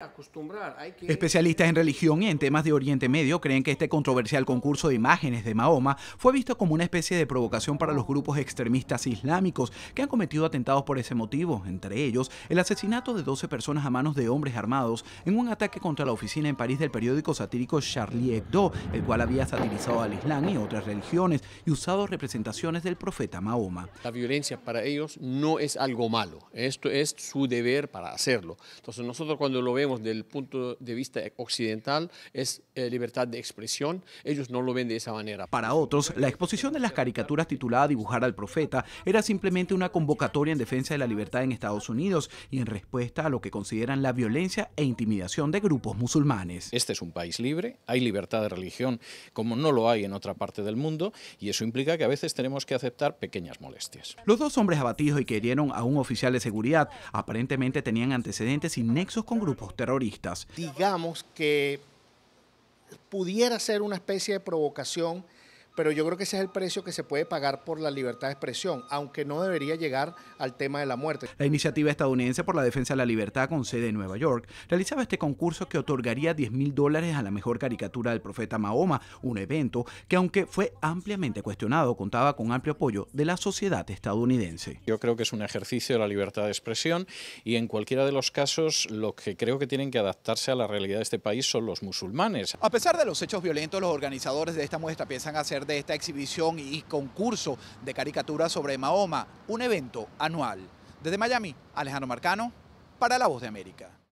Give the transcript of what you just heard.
Acostumbrar, Especialistas en religión y en temas de Oriente Medio creen que este controversial concurso de imágenes de Mahoma fue visto como una especie de provocación para los grupos extremistas islámicos que han cometido atentados por ese motivo, entre ellos el asesinato de 12 personas a manos de hombres armados en un ataque contra la oficina en París del periódico satírico Charlie Hebdo, el cual había satirizado al Islam y otras religiones y usado representaciones del profeta Mahoma. La violencia para ellos no es algo malo, esto es su deber para hacerlo. Entonces nosotros cuando lo vemos del punto de vista occidental es eh, libertad de expresión. Ellos no lo ven de esa manera. Para otros, la exposición de las caricaturas titulada Dibujar al Profeta era simplemente una convocatoria en defensa de la libertad en Estados Unidos y en respuesta a lo que consideran la violencia e intimidación de grupos musulmanes. Este es un país libre, hay libertad de religión como no lo hay en otra parte del mundo y eso implica que a veces tenemos que aceptar pequeñas molestias. Los dos hombres abatidos y que a un oficial de seguridad aparentemente tenían antecedentes y nexos con grupos terroristas. Digamos que pudiera ser una especie de provocación pero yo creo que ese es el precio que se puede pagar por la libertad de expresión, aunque no debería llegar al tema de la muerte. La iniciativa estadounidense por la defensa de la libertad con sede en Nueva York realizaba este concurso que otorgaría 10 mil dólares a la mejor caricatura del profeta Mahoma, un evento que aunque fue ampliamente cuestionado, contaba con amplio apoyo de la sociedad estadounidense. Yo creo que es un ejercicio de la libertad de expresión y en cualquiera de los casos lo que creo que tienen que adaptarse a la realidad de este país son los musulmanes. A pesar de los hechos violentos, los organizadores de esta muestra piensan hacer de esta exhibición y concurso de caricaturas sobre Mahoma, un evento anual. Desde Miami, Alejandro Marcano, para La Voz de América.